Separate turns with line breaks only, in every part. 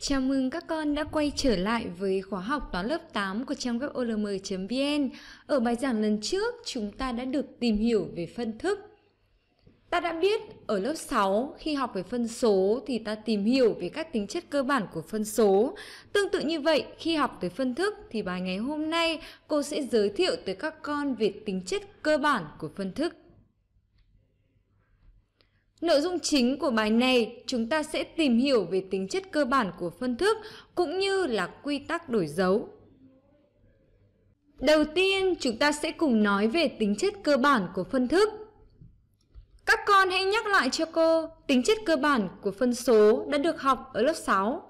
Chào mừng các con đã quay trở lại với khóa học toán lớp 8 của trang web olm.vn. Ở bài giảng lần trước, chúng ta đã được tìm hiểu về phân thức. Ta đã biết ở lớp 6 khi học về phân số thì ta tìm hiểu về các tính chất cơ bản của phân số. Tương tự như vậy, khi học tới phân thức thì bài ngày hôm nay cô sẽ giới thiệu tới các con về tính chất cơ bản của phân thức. Nội dung chính của bài này chúng ta sẽ tìm hiểu về tính chất cơ bản của phân thức cũng như là quy tắc đổi dấu. Đầu tiên chúng ta sẽ cùng nói về tính chất cơ bản của phân thức. Các con hãy nhắc lại cho cô tính chất cơ bản của phân số đã được học ở lớp 6.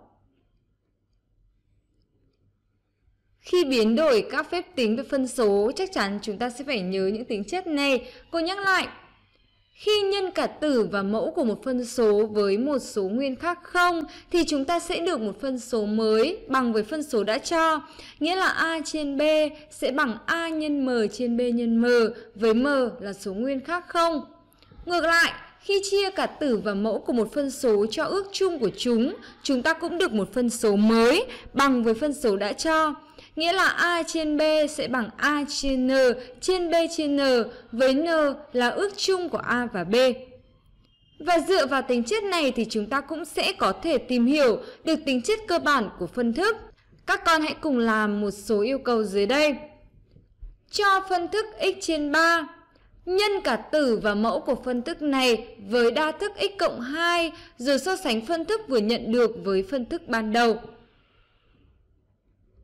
Khi biến đổi các phép tính về phân số, chắc chắn chúng ta sẽ phải nhớ những tính chất này. Cô nhắc lại, khi nhân cả tử và mẫu của một phân số với một số nguyên khác không thì chúng ta sẽ được một phân số mới bằng với phân số đã cho. Nghĩa là A trên B sẽ bằng A nhân M trên B nhân M với M là số nguyên khác không. Ngược lại, khi chia cả tử và mẫu của một phân số cho ước chung của chúng, chúng ta cũng được một phân số mới bằng với phân số đã cho. Nghĩa là A trên B sẽ bằng A trên N trên B trên N với N là ước chung của A và B. Và dựa vào tính chất này thì chúng ta cũng sẽ có thể tìm hiểu được tính chất cơ bản của phân thức. Các con hãy cùng làm một số yêu cầu dưới đây. Cho phân thức x trên 3 Nhân cả tử và mẫu của phân thức này với đa thức x cộng 2 rồi so sánh phân thức vừa nhận được với phân thức ban đầu.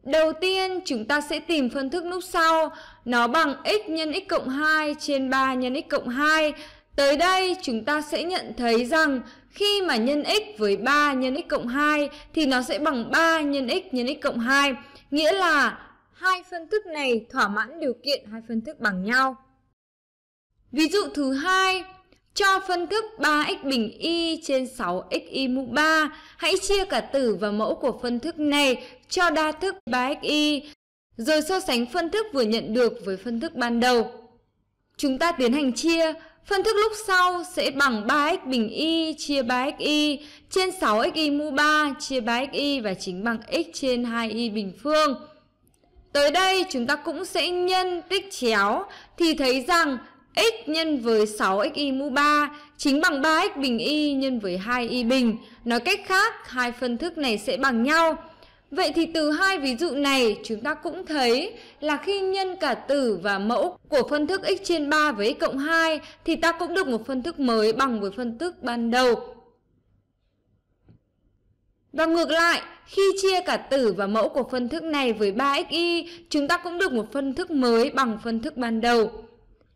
Đầu tiên chúng ta sẽ tìm phân thức núp sau, nó bằng x nhân x cộng 2 trên 3 nhân x cộng 2. Tới đây chúng ta sẽ nhận thấy rằng khi mà nhân x với 3 nhân x cộng 2 thì nó sẽ bằng 3 nhân x nhân x cộng 2, nghĩa là hai phân thức này thỏa mãn điều kiện hai phân thức bằng nhau. Ví dụ thứ hai, cho phân thức 3x bình y trên 6xy mũ 3, hãy chia cả tử và mẫu của phân thức này cho đa thức 3xy, rồi so sánh phân thức vừa nhận được với phân thức ban đầu. Chúng ta tiến hành chia, phân thức lúc sau sẽ bằng 3x bình y chia 3xy trên 6xy mũ 3 chia 3xy và chính bằng x trên 2y bình phương. Tới đây chúng ta cũng sẽ nhân tích chéo thì thấy rằng x nhân với 6xy mũ 3 chính bằng 3x bình y nhân với 2y bình. Nói cách khác, hai phân thức này sẽ bằng nhau. Vậy thì từ hai ví dụ này chúng ta cũng thấy là khi nhân cả tử và mẫu của phân thức x trên 3 với x cộng 2 thì ta cũng được một phân thức mới bằng với phân thức ban đầu. Và ngược lại, khi chia cả tử và mẫu của phân thức này với 3xy, chúng ta cũng được một phân thức mới bằng phân thức ban đầu.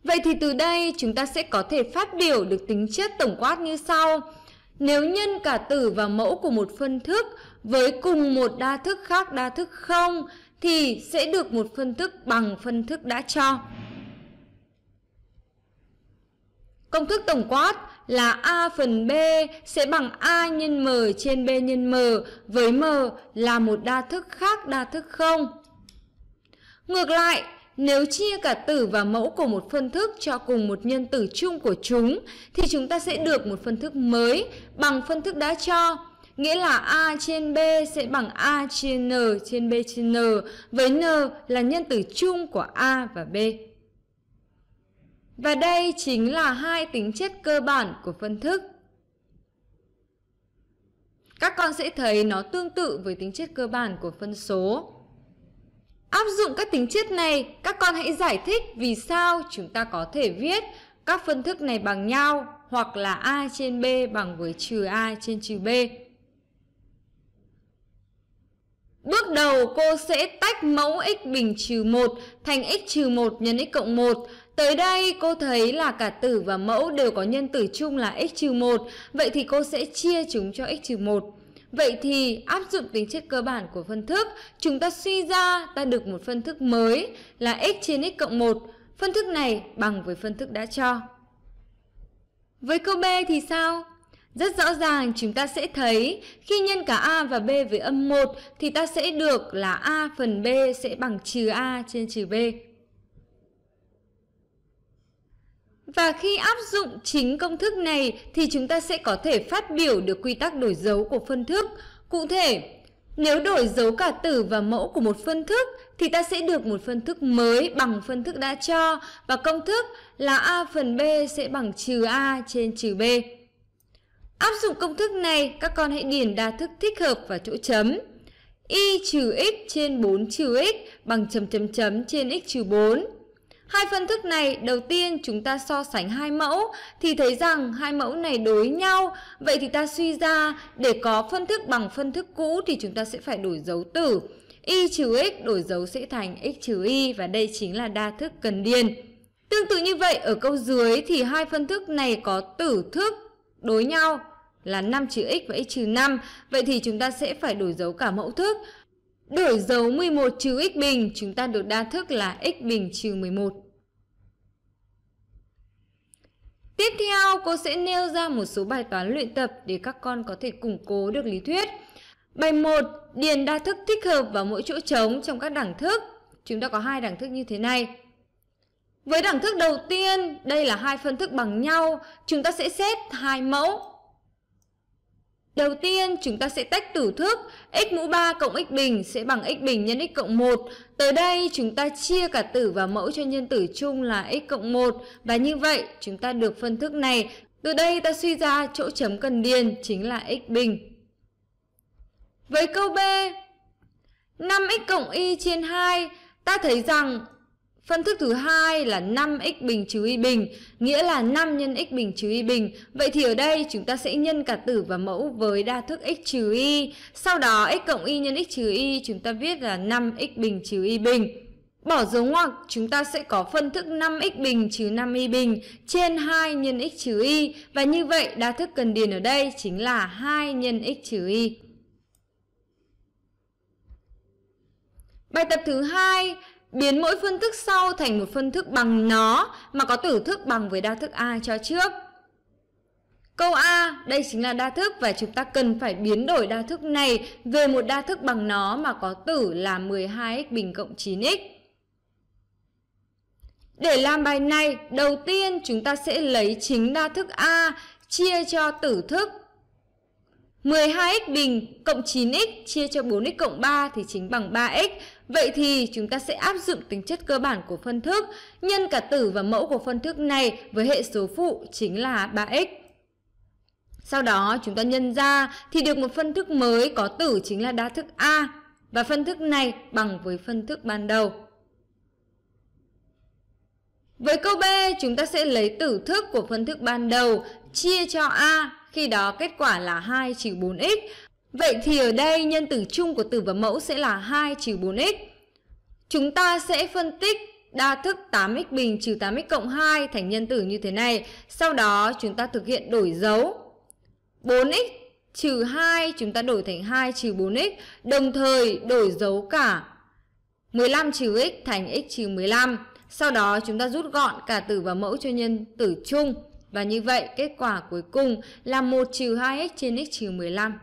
Vậy thì từ đây chúng ta sẽ có thể phát biểu được tính chất tổng quát như sau. Nếu nhân cả tử và mẫu của một phân thức với cùng một đa thức khác đa thức không thì sẽ được một phân thức bằng phân thức đã cho. Công thức tổng quát là A phần B sẽ bằng A nhân M trên B nhân M với M là một đa thức khác đa thức không. Ngược lại, nếu chia cả tử và mẫu của một phân thức cho cùng một nhân tử chung của chúng thì chúng ta sẽ được một phân thức mới bằng phân thức đã cho. Nghĩa là A trên B sẽ bằng A chia N trên B trên N với N là nhân tử chung của A và B. Và đây chính là hai tính chất cơ bản của phân thức. Các con sẽ thấy nó tương tự với tính chất cơ bản của phân số. Áp dụng các tính chất này, các con hãy giải thích vì sao chúng ta có thể viết các phân thức này bằng nhau hoặc là A trên B bằng với trừ A trên trừ B. Bước đầu cô sẽ tách mẫu x bình trừ 1 thành x trừ 1 nhân x cộng 1. Tới đây cô thấy là cả tử và mẫu đều có nhân tử chung là x trừ 1. Vậy thì cô sẽ chia chúng cho x trừ 1. Vậy thì áp dụng tính chất cơ bản của phân thức, chúng ta suy ra ta được một phân thức mới là x trên x cộng 1. Phân thức này bằng với phân thức đã cho. Với câu B thì sao? Rất rõ ràng chúng ta sẽ thấy khi nhân cả A và B với âm 1 thì ta sẽ được là A phần B sẽ bằng trừ A trên trừ B. Và khi áp dụng chính công thức này thì chúng ta sẽ có thể phát biểu được quy tắc đổi dấu của phân thức. Cụ thể, nếu đổi dấu cả tử và mẫu của một phân thức thì ta sẽ được một phân thức mới bằng phân thức đã cho và công thức là A phần B sẽ bằng trừ A trên trừ B. Áp dụng công thức này, các con hãy điền đa thức thích hợp vào chỗ chấm. Y trừ x trên 4 trừ x bằng chấm chấm chấm trên x trừ 4 Hai phân thức này, đầu tiên chúng ta so sánh hai mẫu thì thấy rằng hai mẫu này đối nhau. Vậy thì ta suy ra để có phân thức bằng phân thức cũ thì chúng ta sẽ phải đổi dấu tử. Y trừ x đổi dấu sẽ thành x trừ y và đây chính là đa thức cần điền. Tương tự như vậy ở câu dưới thì hai phân thức này có tử thức đối nhau là 5 trừ x và x trừ 5. Vậy thì chúng ta sẽ phải đổi dấu cả mẫu thức. Đổi dấu 11 trừ x bình, chúng ta được đa thức là x bình trừ 11. Tiếp theo, cô sẽ nêu ra một số bài toán luyện tập để các con có thể củng cố được lý thuyết. Bài 1, điền đa thức thích hợp vào mỗi chỗ trống trong các đẳng thức. Chúng ta có hai đẳng thức như thế này. Với đẳng thức đầu tiên, đây là hai phân thức bằng nhau, chúng ta sẽ xét hai mẫu Đầu tiên, chúng ta sẽ tách tử thức x mũ 3 cộng x bình sẽ bằng x bình nhân x cộng 1. Tới đây, chúng ta chia cả tử và mẫu cho nhân tử chung là x cộng 1. Và như vậy, chúng ta được phân thức này. Từ đây ta suy ra chỗ chấm cần điền chính là x bình. Với câu B, 5x cộng y trên 2, ta thấy rằng Phân thức thứ hai là 5x bình trừ y bình, nghĩa là 5 nhân x bình trừ y bình. Vậy thì ở đây chúng ta sẽ nhân cả tử và mẫu với đa thức x trừ y. Sau đó x cộng y nhân x trừ y chúng ta viết là 5x bình trừ y bình. Bỏ dấu ngoặc, chúng ta sẽ có phân thức 5x bình trừ 5y bình trên 2 nhân x trừ y. Và như vậy, đa thức cần điền ở đây chính là 2 nhân x trừ y. Bài tập thứ hai Biến mỗi phân thức sau thành một phân thức bằng nó mà có tử thức bằng với đa thức A cho trước. Câu A, đây chính là đa thức và chúng ta cần phải biến đổi đa thức này về một đa thức bằng nó mà có tử là 12x bình cộng 9x. Để làm bài này, đầu tiên chúng ta sẽ lấy chính đa thức A chia cho tử thức 12x bình cộng 9x chia cho 4x cộng 3 thì chính bằng 3x. Vậy thì chúng ta sẽ áp dụng tính chất cơ bản của phân thức, nhân cả tử và mẫu của phân thức này với hệ số phụ chính là 3x. Sau đó chúng ta nhân ra thì được một phân thức mới có tử chính là đa thức A và phân thức này bằng với phân thức ban đầu. Với câu B, chúng ta sẽ lấy tử thức của phân thức ban đầu chia cho A, khi đó kết quả là 2 trừ 4x. Vậy thì ở đây nhân tử chung của tử và mẫu sẽ là 2 trừ 4x. Chúng ta sẽ phân tích đa thức 8x bình trừ 8x cộng 2 thành nhân tử như thế này. Sau đó chúng ta thực hiện đổi dấu. 4x trừ 2 chúng ta đổi thành 2 trừ 4x, đồng thời đổi dấu cả 15 trừ x thành x trừ 15. Sau đó chúng ta rút gọn cả tử và mẫu cho nhân tử chung. Và như vậy kết quả cuối cùng là 1 trừ 2x trên x trừ 15.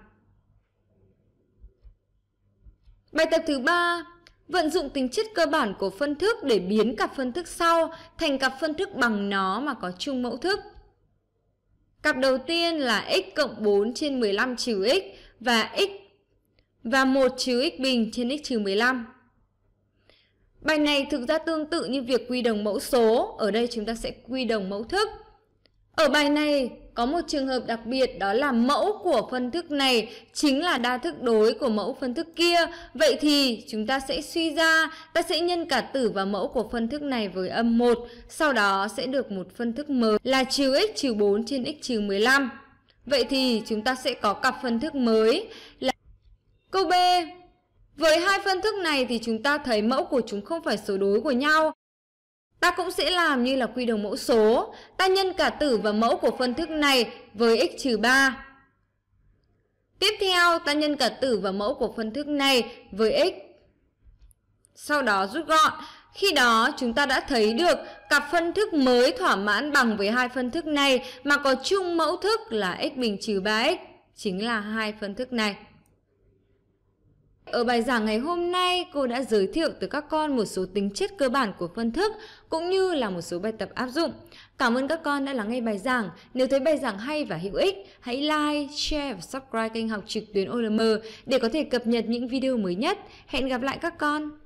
Bài tập thứ 3 Vận dụng tính chất cơ bản của phân thức để biến cặp phân thức sau thành cặp phân thức bằng nó mà có chung mẫu thức. Cặp đầu tiên là x cộng 4 trên 15 trừ x và x và 1 trừ x bình trên x trừ 15. Bài này thực ra tương tự như việc quy đồng mẫu số, ở đây chúng ta sẽ quy đồng mẫu thức. Ở bài này có một trường hợp đặc biệt đó là mẫu của phân thức này chính là đa thức đối của mẫu phân thức kia. Vậy thì chúng ta sẽ suy ra, ta sẽ nhân cả tử và mẫu của phân thức này với âm 1, sau đó sẽ được một phân thức mới là trừ x trừ 4 trên x trừ 15. Vậy thì chúng ta sẽ có cặp phân thức mới là câu B với hai phân thức này thì chúng ta thấy mẫu của chúng không phải số đối của nhau. Ta cũng sẽ làm như là quy đồng mẫu số. Ta nhân cả tử và mẫu của phân thức này với x trừ 3. Tiếp theo, ta nhân cả tử và mẫu của phân thức này với x. Sau đó rút gọn. Khi đó, chúng ta đã thấy được cặp phân thức mới thỏa mãn bằng với hai phân thức này mà có chung mẫu thức là x bình trừ 3x, chính là hai phân thức này. Ở bài giảng ngày hôm nay, cô đã giới thiệu tới các con một số tính chất cơ bản của phân thức cũng như là một số bài tập áp dụng. Cảm ơn các con đã lắng nghe bài giảng. Nếu thấy bài giảng hay và hữu ích, hãy like, share và subscribe kênh học trực tuyến OLM để có thể cập nhật những video mới nhất. Hẹn gặp lại các con!